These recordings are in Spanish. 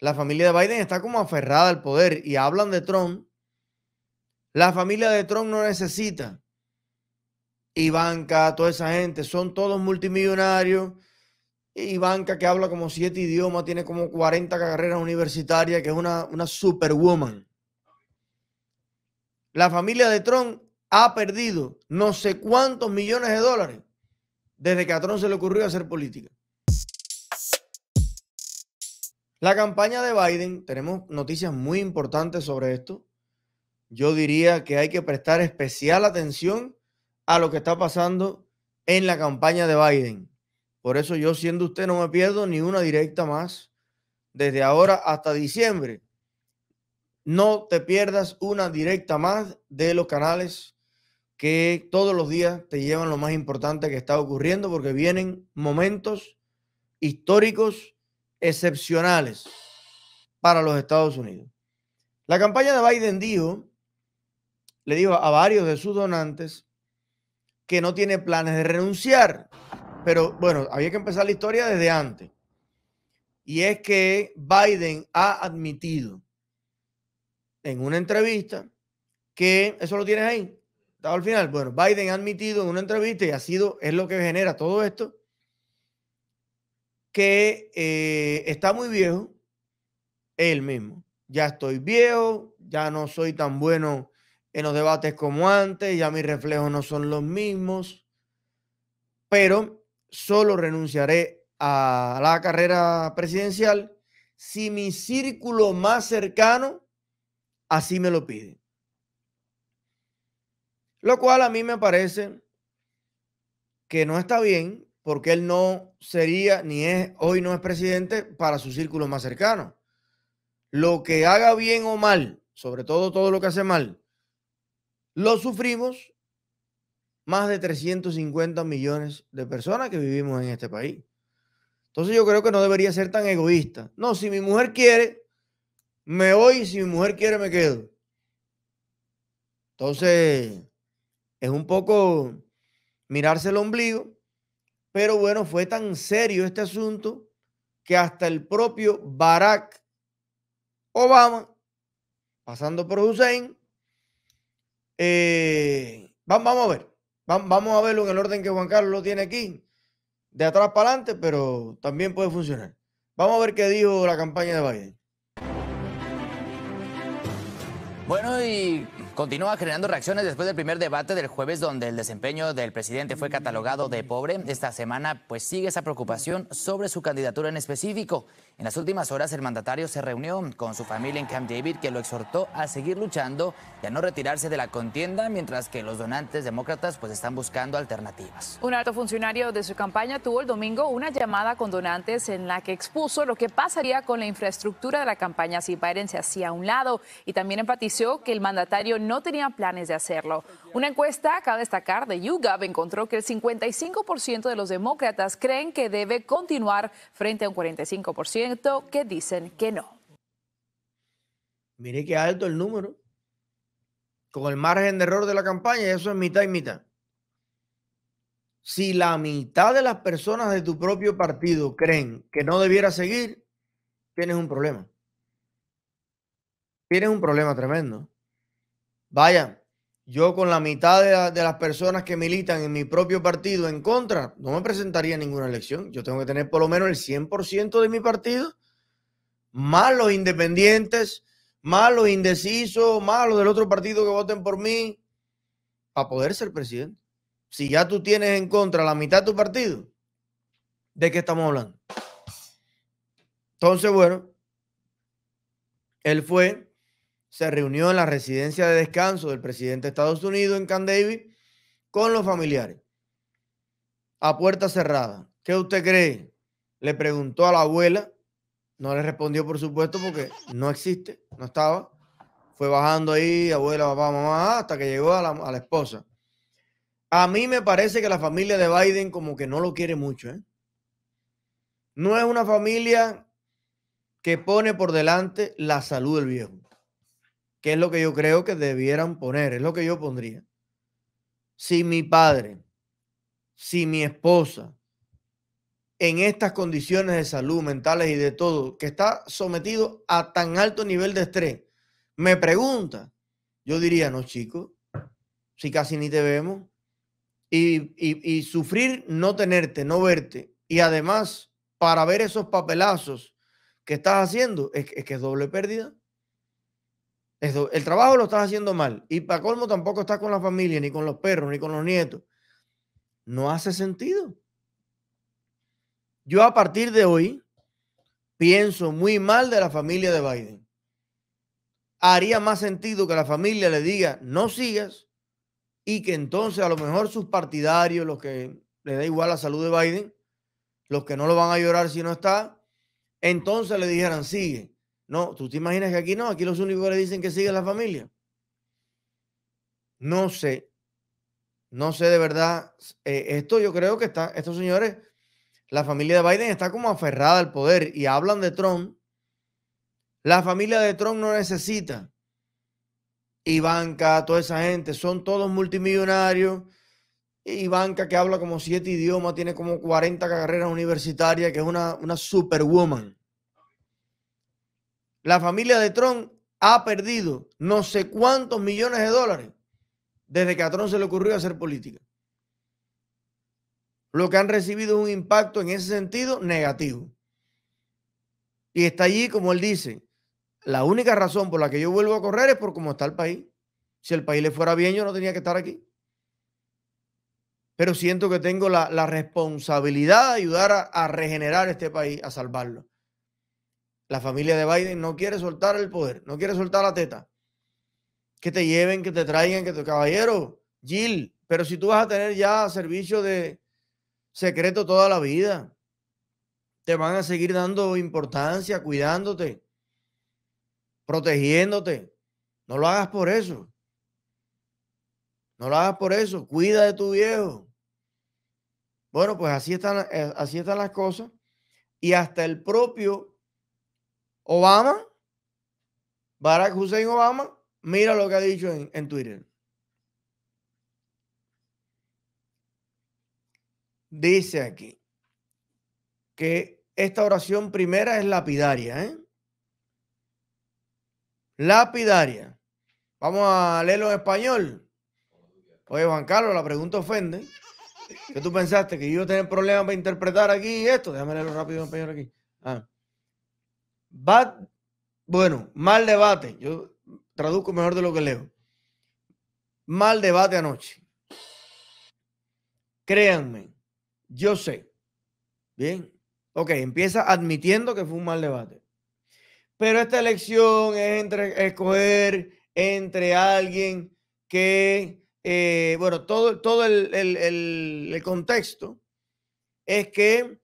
La familia de Biden está como aferrada al poder y hablan de Trump. La familia de Trump no necesita. Ivanka, toda esa gente, son todos multimillonarios. Ivanka que habla como siete idiomas, tiene como 40 carreras universitarias, que es una, una superwoman. La familia de Trump ha perdido no sé cuántos millones de dólares desde que a Trump se le ocurrió hacer política. La campaña de Biden, tenemos noticias muy importantes sobre esto. Yo diría que hay que prestar especial atención a lo que está pasando en la campaña de Biden. Por eso yo siendo usted no me pierdo ni una directa más desde ahora hasta diciembre. No te pierdas una directa más de los canales que todos los días te llevan lo más importante que está ocurriendo porque vienen momentos históricos excepcionales para los Estados Unidos. La campaña de Biden dijo, le dijo a varios de sus donantes que no tiene planes de renunciar, pero bueno, había que empezar la historia desde antes. Y es que Biden ha admitido en una entrevista que, eso lo tienes ahí, estaba al final, bueno, Biden ha admitido en una entrevista y ha sido, es lo que genera todo esto, que eh, está muy viejo, él mismo. Ya estoy viejo, ya no soy tan bueno en los debates como antes, ya mis reflejos no son los mismos, pero solo renunciaré a la carrera presidencial si mi círculo más cercano así me lo pide. Lo cual a mí me parece que no está bien porque él no sería, ni es, hoy no es presidente para su círculo más cercano. Lo que haga bien o mal, sobre todo todo lo que hace mal, lo sufrimos más de 350 millones de personas que vivimos en este país. Entonces yo creo que no debería ser tan egoísta. No, si mi mujer quiere, me voy y si mi mujer quiere, me quedo. Entonces, es un poco mirarse el ombligo pero bueno, fue tan serio este asunto que hasta el propio Barack Obama, pasando por Hussein, eh, vamos a ver, vamos a verlo en el orden que Juan Carlos lo tiene aquí, de atrás para adelante, pero también puede funcionar. Vamos a ver qué dijo la campaña de Biden. Bueno, y continúa generando reacciones después del primer debate del jueves donde el desempeño del presidente fue catalogado de pobre. Esta semana pues sigue esa preocupación sobre su candidatura en específico. En las últimas horas el mandatario se reunió con su familia en Camp David que lo exhortó a seguir luchando y a no retirarse de la contienda mientras que los donantes demócratas pues están buscando alternativas. Un alto funcionario de su campaña tuvo el domingo una llamada con donantes en la que expuso lo que pasaría con la infraestructura de la campaña si Biden se hacía a un lado y también enfatizó que el mandatario no no tenía planes de hacerlo. Una encuesta, acaba destacar, de YouGov encontró que el 55% de los demócratas creen que debe continuar frente a un 45% que dicen que no. Mire qué alto el número. Con el margen de error de la campaña, eso es mitad y mitad. Si la mitad de las personas de tu propio partido creen que no debiera seguir, tienes un problema. Tienes un problema tremendo. Vaya, yo con la mitad de, las personas que militan en mi propio partido en contra, no me presentaría ninguna elección. Yo tengo que tener por lo menos el 100% de mi partido, más los independientes, más los indecisos, más los del otro partido que voten por mí, para poder ser presidente. Si ya tú tienes en contra la mitad de tu partido, ¿de qué estamos hablando? Entonces, bueno, él fue se reunió en la residencia de descanso del presidente de Estados Unidos en Camp con los familiares. A puerta cerrada. ¿Qué usted cree? Le preguntó a la abuela. No le respondió, por supuesto, porque no existe, no estaba. Fue bajando ahí, abuela, papá, mamá, hasta que llegó a la, esposa. A mí me parece que la familia de Biden como que no lo quiere mucho. ¿eh? No es una familia que pone por delante la salud del viejo que es lo que yo creo que debieran poner, es lo que yo pondría. Si mi padre, si mi esposa, en estas condiciones de salud mentales y de todo, que está sometido a tan alto nivel de estrés, me pregunta, yo diría, no, chico, si casi ni te vemos, y, sufrir no tenerte, no verte, y además para ver esos papelazos que estás haciendo, es que es doble pérdida el trabajo lo estás haciendo mal. Y para colmo tampoco estás con la familia, ni con los perros, ni con los nietos. No hace sentido. Yo a partir de hoy pienso muy mal de la familia de Biden. Haría más sentido que la familia le diga no sigas y que entonces a lo mejor sus partidarios, los que le da igual la salud de Biden, los que no lo van a llorar si no está, entonces le dijeran sigue no, tú te imaginas que aquí no, aquí los únicos que le dicen que sigue la familia. No sé, no sé de verdad. Eh, esto yo creo que está, estos señores, la familia de Biden está como aferrada al poder y hablan de Trump. La familia de Trump no necesita Ivanka, toda esa gente, son todos multimillonarios. Ivanka que habla como siete idiomas, tiene como 40 carreras universitarias, que es una, una superwoman. La familia de Trump ha perdido no sé cuántos millones de dólares desde que a Trump se le ocurrió hacer política. Lo que han recibido es un impacto en ese sentido negativo. Y está allí, como él dice, la única razón por la que yo vuelvo a correr es por cómo está el país. Si el país le fuera bien, yo no tenía que estar aquí. Pero siento que tengo la, responsabilidad de ayudar a regenerar este país, a salvarlo. La familia de Biden no quiere soltar el poder, no quiere soltar la teta. Que te lleven, que te traigan, que tu caballero, Jill, pero si tú vas a tener ya servicio de secreto toda la vida, te van a seguir dando importancia, cuidándote, protegiéndote. No lo hagas por eso. No lo hagas por eso. Cuida de tu viejo. Bueno, pues así están, eh, así están las cosas. Y hasta el propio Obama, Barack Hussein Obama, mira lo que ha dicho en, Twitter. Dice aquí que esta oración primera es lapidaria. ¿eh? Lapidaria. Vamos a leerlo en español. Oye, Juan Carlos, la pregunta ofende. ¿Qué tú pensaste? ¿Que yo iba a tener problemas para interpretar aquí esto? Déjame leerlo rápido en español aquí. Ah. Bad, bueno, mal debate. Yo traduzco mejor de lo que leo. Mal debate anoche. Créanme, yo sé. Bien. Ok, empieza admitiendo que fue un mal debate. Pero esta elección es entre escoger entre alguien que, eh, bueno, todo, todo el, el, contexto es que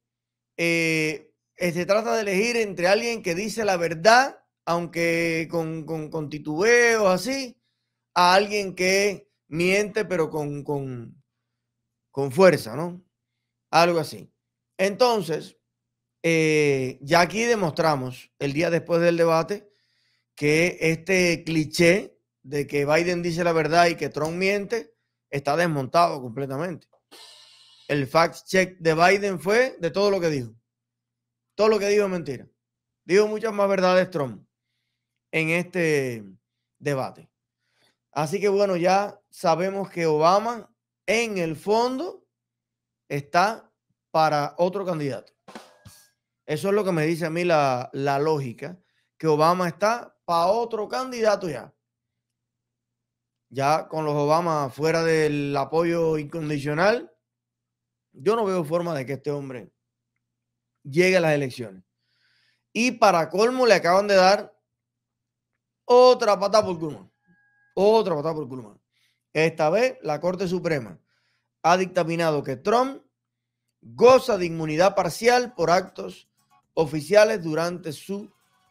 eh, eh, se trata de elegir entre alguien que dice la verdad, aunque con, con, o titubeos así, a alguien que miente, pero con, con, fuerza, ¿no? Algo así. Entonces, eh, ya aquí demostramos el día después del debate que este cliché de que Biden dice la verdad y que Trump miente está desmontado completamente. El fact check de Biden fue de todo lo que dijo. Todo lo que digo es mentira. Digo muchas más verdades Trump en este debate. Así que bueno, ya sabemos que Obama en el fondo está para otro candidato. Eso es lo que me dice a mí la, la lógica, que Obama está para otro candidato ya. Ya con los Obama fuera del apoyo incondicional, yo no veo forma de que este hombre Llega a las elecciones. Y para colmo le acaban de dar otra patada por culo. Otra patada por culo. Esta vez la Corte Suprema ha dictaminado que Trump goza de inmunidad parcial por actos oficiales durante su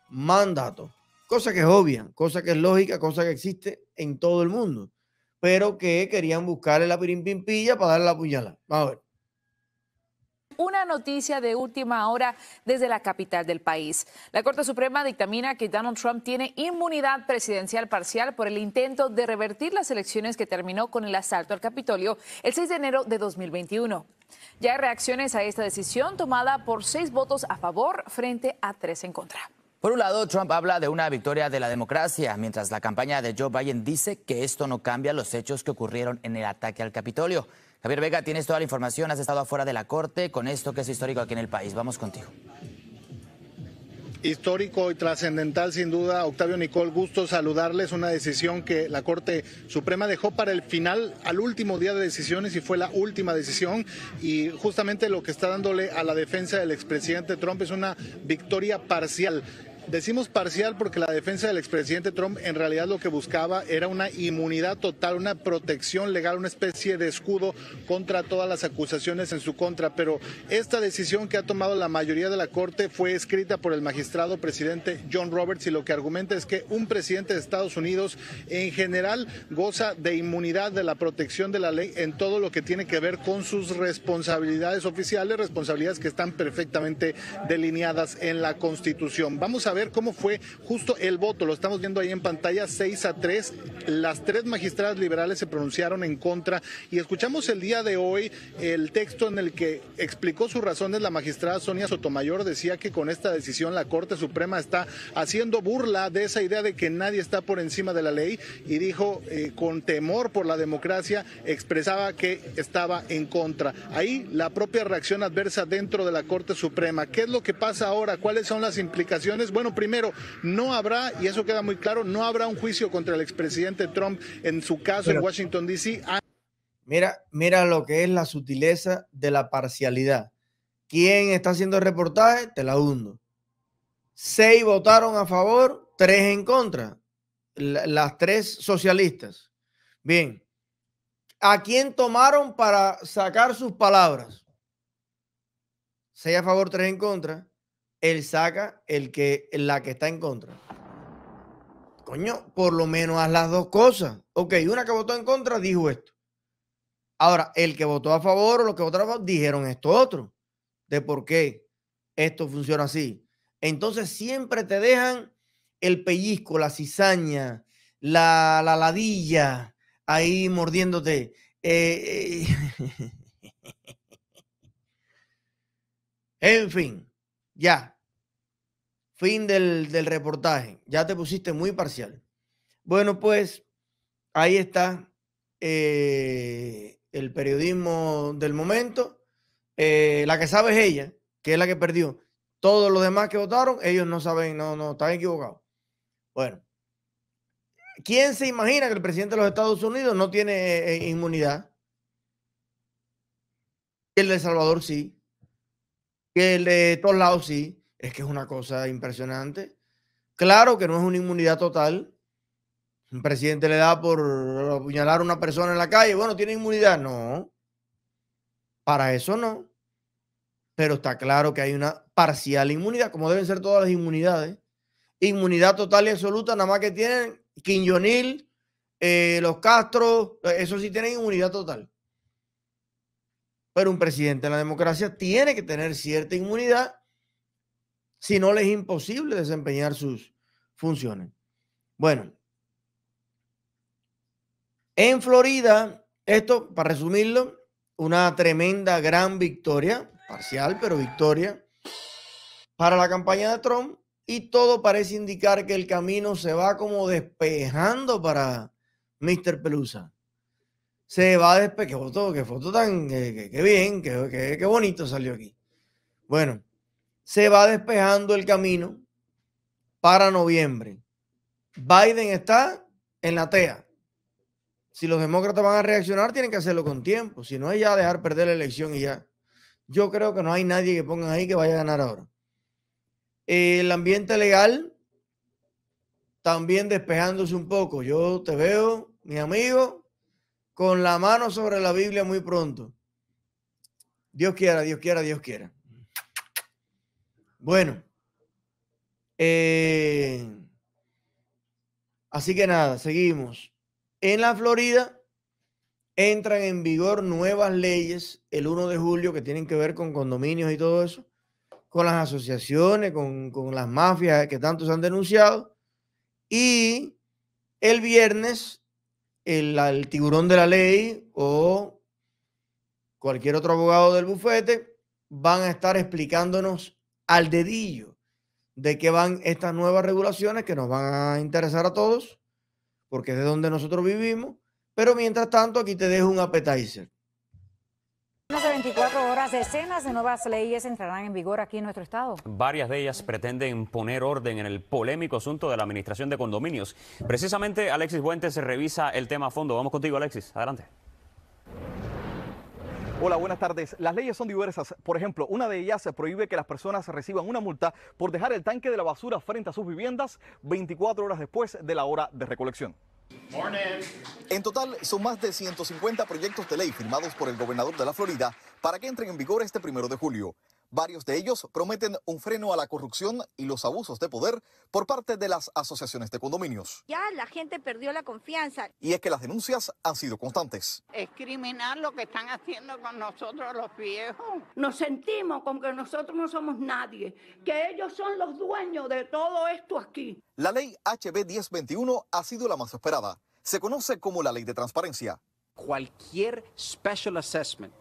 mandato. Cosa que es obvia, cosa que es lógica, cosa que existe en todo el mundo. Pero que querían buscarle la pirimpimpilla para darle la puñalada. Vamos a ver una noticia de última hora desde la capital del país. La Corte Suprema dictamina que Donald Trump tiene inmunidad presidencial parcial por el intento de revertir las elecciones que terminó con el asalto al Capitolio el 6 de enero de 2021. Ya hay reacciones a esta decisión tomada por seis votos a favor frente a tres en contra. Por un lado, Trump habla de una victoria de la democracia, mientras la campaña de Joe Biden dice que esto no cambia los hechos que ocurrieron en el ataque al Capitolio. Javier Vega, tienes toda la información, has estado afuera de la Corte con esto que es histórico aquí en el país. Vamos contigo histórico y trascendental, sin duda. Octavio Nicol, gusto saludarles. Una decisión que la Corte Suprema dejó para el final, al último día de decisiones, y fue la última decisión. Y justamente lo que está dándole a la defensa del expresidente Trump es una victoria parcial. Decimos parcial porque la defensa del expresidente Trump en realidad lo que buscaba era una inmunidad total, una protección legal, una especie de escudo contra todas las acusaciones en su contra. Pero esta decisión que ha tomado la mayoría de la Corte fue escrita por el magistrado presidente John Roberts y lo que argumenta es que un presidente de Estados Unidos en general goza de inmunidad de la protección de la ley en todo lo que tiene que ver con sus responsabilidades oficiales, responsabilidades que están perfectamente delineadas en la Constitución. Vamos a ver cómo fue justo el voto. Lo estamos viendo ahí en pantalla, 6 a 3. Las tres magistradas liberales se pronunciaron en contra y escuchamos el día de hoy el texto en el que explicó sus razones la magistrada Sonia Sotomayor. Decía que con esta decisión la Corte Suprema está haciendo burla de esa idea de que nadie está por encima de la ley y dijo eh, con temor por la democracia, expresaba que estaba en contra. Ahí la propia reacción adversa dentro de la Corte Suprema. ¿Qué es lo que pasa ahora? ¿Cuáles son las implicaciones? Bueno, primero, no habrá, y eso queda muy claro, no habrá un juicio contra el expresidente Trump en su caso en Washington, D.C. Ah, mira, mira lo que es la sutileza de la parcialidad. ¿Quién está haciendo el reportaje? Te la hundo. Seis votaron a favor, tres en contra. las tres socialistas. Bien. ¿A quién tomaron para sacar sus palabras? Seis a favor, tres en contra él saca el que, la que está en contra. Coño, por lo menos haz las dos cosas. Ok, una que votó en contra dijo esto. Ahora, el que votó a favor o los que votaron a favor dijeron esto otro. De por qué esto funciona así. Entonces siempre te dejan el pellizco, la cizaña, la, la ladilla ahí mordiéndote. Eh, eh. en fin, ya. Fin del, reportaje. Ya te pusiste muy parcial. Bueno, pues ahí está eh, el periodismo del momento. Eh, la que sabe es ella, que es la que perdió. Todos los demás que votaron, ellos no saben, no, no, están equivocados. Bueno, ¿quién se imagina que el presidente de los Estados Unidos no tiene eh, inmunidad? El de Salvador sí. El de todos lados sí. Es que es una cosa impresionante. Claro que no es una inmunidad total. Un presidente le da por apuñalar a una persona en la calle. Bueno, tiene inmunidad. No. Para eso no. Pero está claro que hay una parcial inmunidad, como deben ser todas las inmunidades. Inmunidad total y absoluta, nada más que tienen Quiñonil, eh, los Castro, eh, eso sí tienen inmunidad total. Pero un presidente en la democracia tiene que tener cierta inmunidad si no les es imposible desempeñar sus funciones. Bueno, en Florida, esto, para resumirlo, una tremenda gran victoria, parcial, pero victoria, para la campaña de Trump. Y todo parece indicar que el camino se va como despejando para Mr. Pelusa. Se va despejando. Qué foto, qué foto tan. Eh, qué, bien, qué, qué bonito salió aquí. Bueno, se va despejando el camino para noviembre. Biden está en la TEA. Si los demócratas van a reaccionar, tienen que hacerlo con tiempo. Si no es ya dejar perder la elección y ya. Yo creo que no hay nadie que pongan ahí que vaya a ganar ahora. El ambiente legal también despejándose un poco. Yo te veo, mi amigo, con la mano sobre la Biblia muy pronto. Dios quiera, Dios quiera, Dios quiera. Bueno. Eh, así que nada, seguimos. En la Florida entran en vigor nuevas leyes el 1 de julio que tienen que ver con condominios y todo eso, con las asociaciones, con, las mafias que se han denunciado. Y el viernes, el tiburón de la ley o cualquier otro abogado del bufete van a estar explicándonos al dedillo de que van estas nuevas regulaciones que nos van a interesar a todos, porque es de donde nosotros vivimos. Pero mientras tanto, aquí te dejo un appetizer. En 24 horas, decenas de nuevas leyes entrarán en vigor aquí en nuestro estado. Varias de ellas pretenden poner orden en el polémico asunto de la administración de condominios. Precisamente, Alexis se revisa el tema a fondo. Vamos contigo, Alexis. Adelante. Hola, buenas tardes. Las leyes son diversas. Por ejemplo, una de ellas prohíbe que las personas reciban una multa por dejar el tanque de la basura frente a sus viviendas 24 horas después de la hora de recolección. En total, son más de 150 proyectos de ley firmados por el gobernador de la Florida para que entren en vigor este primero de julio. Varios de ellos prometen un freno a la corrupción y los abusos de poder por parte de las asociaciones de condominios. Ya la gente perdió la confianza. Y es que las denuncias han sido constantes. Es criminal lo que están haciendo con nosotros los viejos. Nos sentimos como que nosotros no somos nadie, que ellos son los dueños de todo esto aquí. La ley HB 1021 ha sido la más esperada. Se conoce como la ley de transparencia. Cualquier special assessment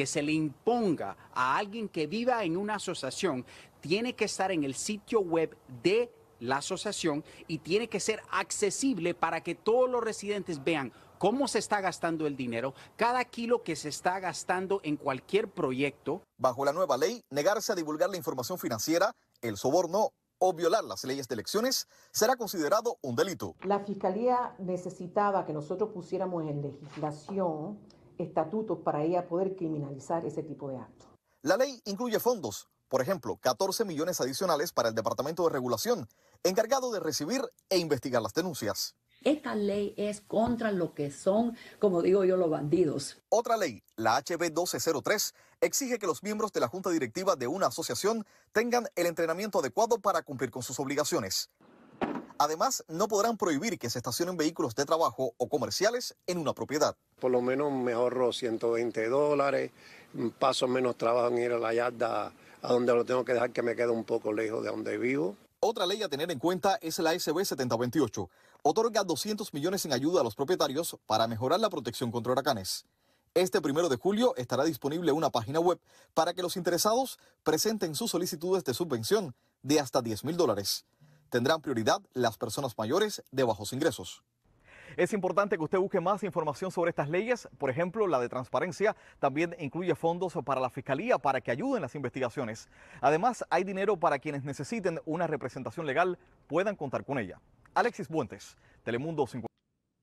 que se le imponga a alguien que viva en una asociación tiene que estar en el sitio web de la asociación y tiene que ser accesible para que todos los residentes vean cómo se está gastando el dinero, cada kilo que se está gastando en cualquier proyecto. Bajo la nueva ley, negarse a divulgar la información financiera, el soborno o violar las leyes de elecciones será considerado un delito. La Fiscalía necesitaba que nosotros pusiéramos en legislación estatutos para ella poder criminalizar ese tipo de actos. La ley incluye fondos, por ejemplo, 14 millones adicionales para el Departamento de Regulación, encargado de recibir e investigar las denuncias. Esta ley es contra lo que son, como digo yo, los bandidos. Otra ley, la HB 1203, exige que los miembros de la junta directiva de una asociación tengan el entrenamiento adecuado para cumplir con sus obligaciones. Además, no podrán prohibir que se estacionen vehículos de trabajo o comerciales en una propiedad. Por lo menos me ahorro 120 dólares, paso menos trabajo en ir a la yarda a donde lo tengo que dejar que me queda un poco lejos de donde vivo. Otra ley a tener en cuenta es la SB 7028. Otorga 200 millones en ayuda a los propietarios para mejorar la protección contra huracanes. Este primero de julio estará disponible una página web para que los interesados presenten sus solicitudes de subvención de hasta 10 mil dólares tendrán prioridad las personas mayores de bajos ingresos. Es importante que usted busque más información sobre estas leyes, por ejemplo, la de transparencia también incluye fondos para la Fiscalía para que ayuden las investigaciones. Además, hay dinero para quienes necesiten una representación legal, puedan contar con ella. Alexis Buentes, Telemundo 50.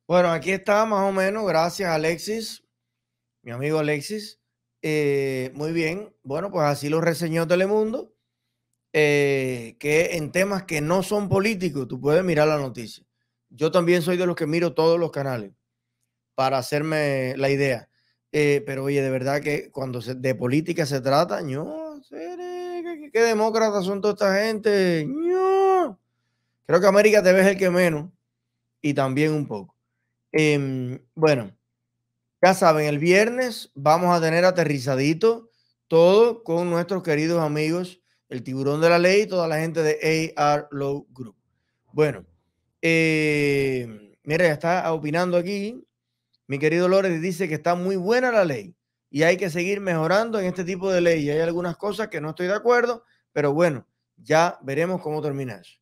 Bueno, aquí está más o menos, gracias Alexis, mi amigo Alexis. Eh, muy bien, bueno, pues así lo reseñó Telemundo. Eh, que en temas que no son políticos, tú puedes mirar la noticia. Yo también soy de los que miro todos los canales para hacerme la idea. Eh, pero oye, de verdad que cuando de política se trata, ño, ¿qué, demócratas son toda esta gente? Creo que América te ves el que menos y también un poco. Em, bueno, ya saben, el viernes vamos a tener aterrizadito todo con nuestros queridos amigos el tiburón de la ley y toda la gente de AR Low Group. Bueno, eh, mira, ya está opinando aquí. Mi querido Lores dice que está muy buena la ley y hay que seguir mejorando en este tipo de ley. Y Hay algunas cosas que no estoy de acuerdo, pero bueno, ya veremos cómo termina eso.